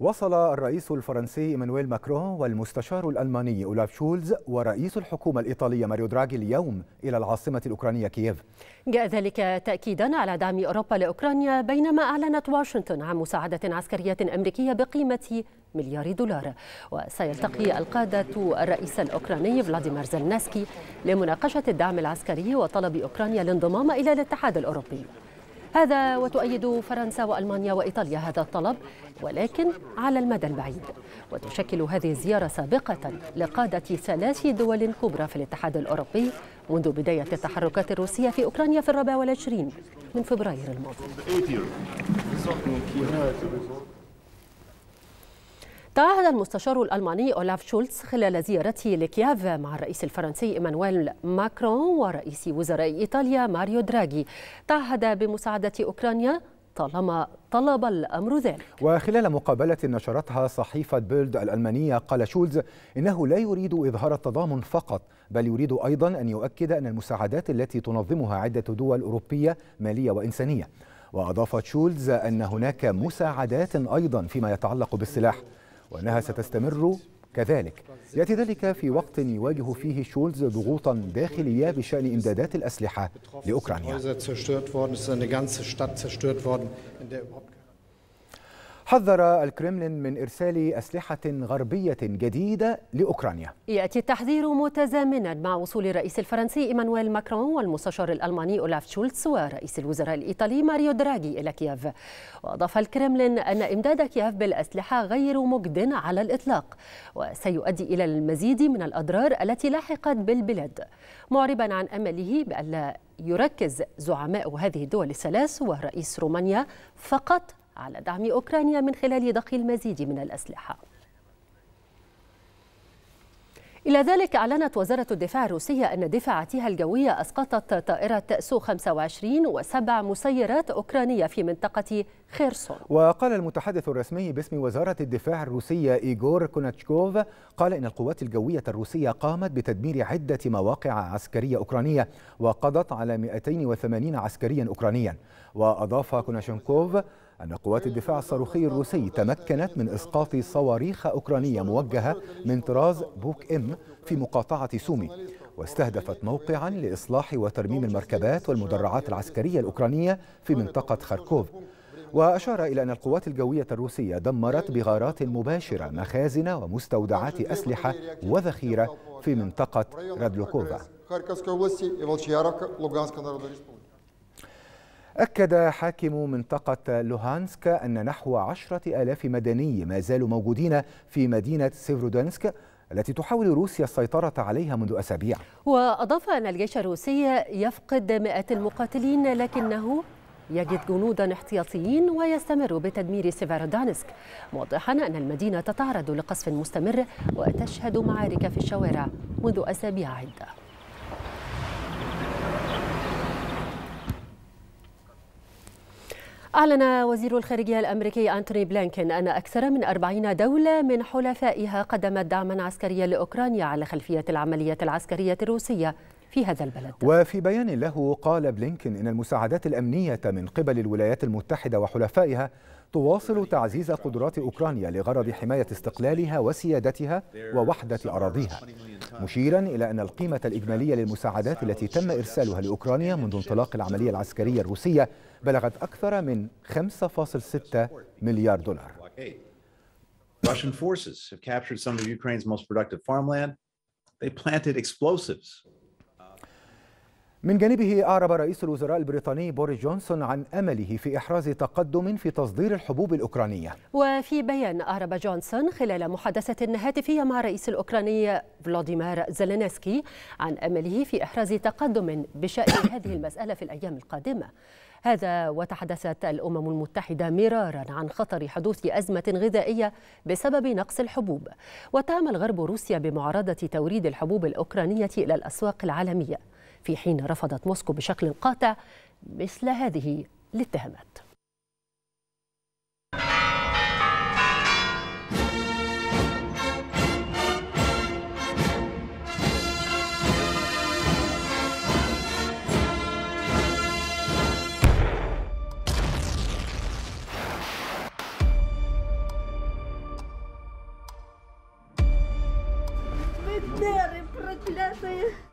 وصل الرئيس الفرنسي إيمانويل ماكرون والمستشار الألماني أولاف شولز ورئيس الحكومة الإيطالية ماريو دراغي اليوم إلى العاصمة الأوكرانية كييف جاء ذلك تأكيدا على دعم أوروبا لأوكرانيا بينما أعلنت واشنطن عن مساعدة عسكرية أمريكية بقيمة مليار دولار وسيلتقي القادة الرئيس الأوكراني فلاديمير زلنسكي لمناقشة الدعم العسكري وطلب أوكرانيا الانضمام إلى الاتحاد الأوروبي هذا وتؤيد فرنسا وألمانيا وإيطاليا هذا الطلب ولكن على المدى البعيد وتشكل هذه الزيارة سابقة لقادة ثلاث دول كبرى في الاتحاد الأوروبي منذ بداية التحركات الروسية في أوكرانيا في الرابع والعشرين من فبراير الماضي تعهد المستشار الألماني أولاف شولتز خلال زيارته لكييف مع الرئيس الفرنسي إيمانويل ماكرون ورئيس وزراء إيطاليا ماريو دراغي تعهد بمساعدة أوكرانيا طالما طلب الأمر ذلك وخلال مقابلة نشرتها صحيفة بيلد الألمانية قال شولز إنه لا يريد إظهار التضامن فقط بل يريد أيضا أن يؤكد أن المساعدات التي تنظمها عدة دول أوروبية مالية وإنسانية وأضافت شولز أن هناك مساعدات أيضا فيما يتعلق بالسلاح وأنها ستستمر كذلك يأتي ذلك في وقت يواجه فيه شولز ضغوطا داخلية بشأن إمدادات الأسلحة لأوكرانيا حذر الكرملين من إرسال أسلحة غربية جديدة لأوكرانيا يأتي التحذير متزامنا مع وصول الرئيس الفرنسي إيمانويل ماكرون والمستشار الألماني أولاف شولتس ورئيس الوزراء الإيطالي ماريو دراجي إلى كييف وأضاف الكرملين أن إمداد كييف بالأسلحة غير مجد على الإطلاق وسيؤدي إلى المزيد من الأضرار التي لاحقت بالبلاد معربا عن أمله بأن لا يركز زعماء هذه الدول الثلاث ورئيس رومانيا فقط على دعم أوكرانيا من خلال ضخ المزيد من الأسلحة إلى ذلك أعلنت وزارة الدفاع الروسية أن دفاعاتها الجوية أسقطت طائرة سو 25 وسبع مسيرات أوكرانية في منطقة خيرسون وقال المتحدث الرسمي باسم وزارة الدفاع الروسية إيغور كوناتشكوف قال إن القوات الجوية الروسية قامت بتدمير عدة مواقع عسكرية أوكرانية وقضت على 280 عسكريا أوكرانيا وأضاف كوناتشكوف أن قوات الدفاع الصاروخي الروسي تمكنت من إسقاط صواريخ أوكرانية موجهة من طراز بوك إم في مقاطعة سومي واستهدفت موقعا لإصلاح وترميم المركبات والمدرعات العسكرية الأوكرانية في منطقة خاركوف وأشار إلى أن القوات الجوية الروسية دمرت بغارات مباشرة مخازن ومستودعات أسلحة وذخيرة في منطقة رادلوكوفا أكد حاكم منطقة لوهانسك أن نحو عشرة آلاف مدني ما زالوا موجودين في مدينة سيفرودانسك التي تحاول روسيا السيطرة عليها منذ أسابيع وأضاف أن الجيش الروسي يفقد مئات المقاتلين لكنه يجد جنودا احتياطيين ويستمر بتدمير سيفرودانسك موضحا أن المدينة تتعرض لقصف مستمر وتشهد معارك في الشوارع منذ أسابيع عدة أعلن وزير الخارجية الأمريكي أنتوني بلينكن أن أكثر من 40 دولة من حلفائها قدمت دعما عسكريا لأوكرانيا على خلفية العملية العسكرية الروسية في هذا البلد وفي بيان له قال بلينكن إن المساعدات الأمنية من قبل الولايات المتحدة وحلفائها تواصل تعزيز قدرات أوكرانيا لغرض حماية استقلالها وسيادتها ووحدة أراضيها مشيرا إلى أن القيمة الإجمالية للمساعدات التي تم إرسالها لأوكرانيا منذ انطلاق العملية العسكرية الروسية بلغت أكثر من 5.6 مليار دولار Russian forces have captured some of Ukraine's most productive farmland. They planted explosives من جانبه أعرب رئيس الوزراء البريطاني بوريس جونسون عن أمله في إحراز تقدم في تصدير الحبوب الأوكرانية وفي بيان أعرب جونسون خلال محادثة هاتفية مع الرئيس الأوكراني فلاديمير زيلينسكي عن أمله في إحراز تقدم بشأن هذه المسألة في الأيام القادمة هذا وتحدثت الأمم المتحدة مرارا عن خطر حدوث أزمة غذائية بسبب نقص الحبوب واتهم الغرب روسيا بمعارضة توريد الحبوب الأوكرانية إلى الأسواق العالمية في حين رفضت موسكو بشكل قاطع مثل هذه الاتهامات Yeah.